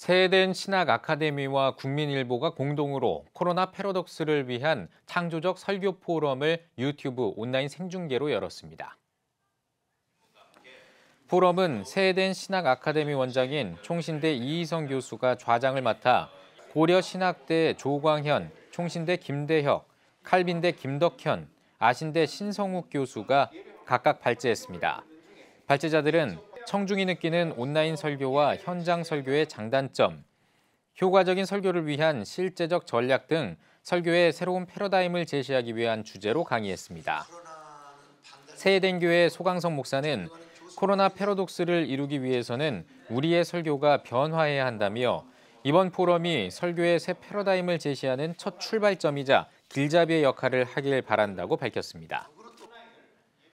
스웨덴 신학 아카데미와 국민일보가 공동으로 코로나 패러독스를 위한 창조적 설교 포럼을 유튜브 온라인 생중계로 열었습니다. 포럼은 스웨덴 신학 아카데미 원장인 총신대 이희성 교수가 좌장을 맡아 고려 신학대 조광현, 총신대 김대혁, 칼빈대 김덕현, 아신대 신성욱 교수가 각각 발제했습니다. 발제자들은 청중이 느끼는 온라인 설교와 현장 설교의 장단점, 효과적인 설교를 위한 실제적 전략 등 설교의 새로운 패러다임을 제시하기 위한 주제로 강의했습니다. 세해된교회 소강성 목사는 코로나 패러독스를 이루기 위해서는 우리의 설교가 변화해야 한다며 이번 포럼이 설교의 새 패러다임을 제시하는 첫 출발점이자 길잡이의 역할을 하길 바란다고 밝혔습니다.